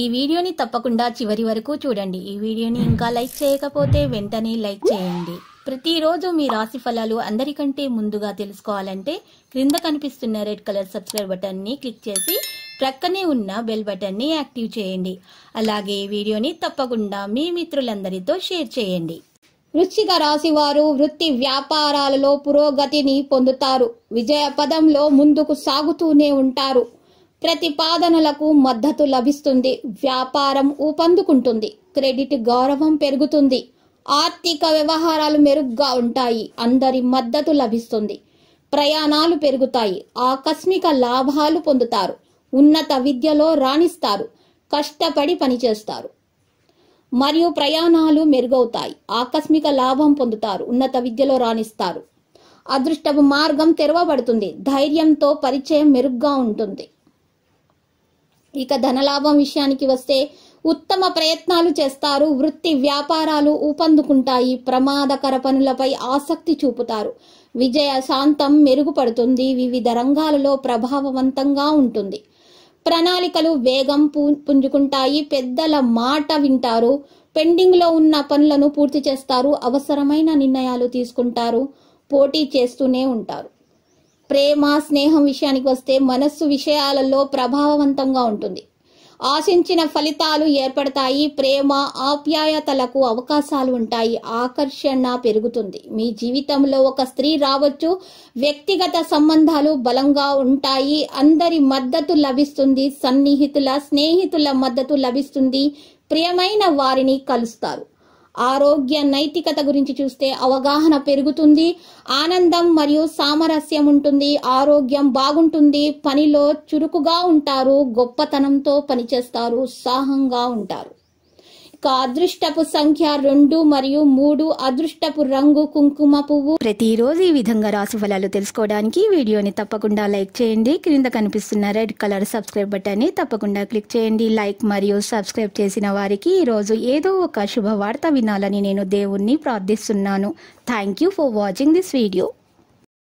ఈ వీడియోని తప్పకుండా చివరి వరకు చూడండి ఈ వీడియోని ఇంకా లైక్ చేయకపోతే వెంటనే లైక్ చేయండి ప్రతిరోజు మీ రాశి ఫలాలు అందరికంటే ముందుగా తెలుసుకోవాలంటే క్రింద కనిపిస్తున్న రెడ్ కలర్ సబ్స్క్రైబ్ బటన్ని క్లిక్ చేసి ప్రక్కనే ఉన్న బెల్ బటన్ని యాక్టివ్ చేయండి అలాగే ఈ వీడియోని తప్పకుండా మీ మిత్రులందరితో షేర్ చేయండి వృశ్చిక రాశి వారు వృత్తి వ్యాపారాలలో పురోగతిని పొందుతారు విజయ పదంలో ముందుకు సాగుతూనే ఉంటారు ప్రతిపాదనలకు మద్దతు లభిస్తుంది వ్యాపారం ఊపందుకుంటుంది క్రెడిట్ గౌరవం పెరుగుతుంది ఆర్థిక వ్యవహారాలు మెరుగ్గా ఉంటాయి అందరి మద్దతు లభిస్తుంది ప్రయాణాలు పెరుగుతాయి ఆకస్మిక లాభాలు పొందుతారు ఉన్నత విద్యలో రాణిస్తారు కష్టపడి పనిచేస్తారు మరియు ప్రయాణాలు మెరుగవుతాయి ఆకస్మిక లాభం పొందుతారు ఉన్నత విద్యలో రాణిస్తారు అదృష్టపు మార్గం తెరవబడుతుంది ధైర్యంతో పరిచయం మెరుగ్గా ఉంటుంది ఇక ధనలాభం విషయానికి వస్తే ఉత్తమ ప్రయత్నాలు చేస్తారు వృత్తి వ్యాపారాలు ఊపందుకుంటాయి ప్రమాదకర పనులపై ఆసక్తి చూపుతారు విజయ శాంతం మెరుగుపడుతుంది వివిధ రంగాలలో ప్రభావవంతంగా ఉంటుంది ప్రణాళికలు వేగం పుంజుకుంటాయి పెద్దల మాట వింటారు పెండింగ్లో ఉన్న పనులను పూర్తి చేస్తారు అవసరమైన నిర్ణయాలు తీసుకుంటారు పోటీ చేస్తూనే ఉంటారు ప్రేమ స్నేహం విషయానికి వస్తే మనస్సు విషయాలలో ప్రభావవంతంగా ఉంటుంది ఆశించిన ఫలితాలు ఏర్పడతాయి ప్రేమ ఆప్యాయతలకు అవకాశాలు ఉంటాయి ఆకర్షణ పెరుగుతుంది మీ జీవితంలో ఒక స్త్రీ రావచ్చు వ్యక్తిగత సంబంధాలు బలంగా ఉంటాయి అందరి మద్దతు లభిస్తుంది సన్నిహితుల స్నేహితుల మద్దతు లభిస్తుంది ప్రియమైన వారిని కలుస్తారు ఆరోగ్య నైతికత గురించి చూస్తే అవగాహన పెరుగుతుంది ఆనందం మరియు సామరస్యం ఉంటుంది ఆరోగ్యం బాగుంటుంది పనిలో చురుకుగా ఉంటారు గొప్పతనంతో పనిచేస్తారు ఉత్సాహంగా ఉంటారు యొక్క అదృష్టపు సంఖ్య రెండు మరియు మూడు అదృష్టపు రంగు కుంకుమ పువ్వు ప్రతిరోజు ఈ విధంగా రాశి ఫలాలు తెలుసుకోవడానికి వీడియోని తప్పకుండా లైక్ చేయండి క్రింద కనిపిస్తున్న రెడ్ కలర్ సబ్స్క్రైబ్ ని తప్పకుండా క్లిక్ చేయండి లైక్ మరియు సబ్స్క్రైబ్ చేసిన వారికి ఈరోజు ఏదో ఒక శుభవార్త వినాలని నేను దేవుణ్ణి ప్రార్థిస్తున్నాను thank you for watching this video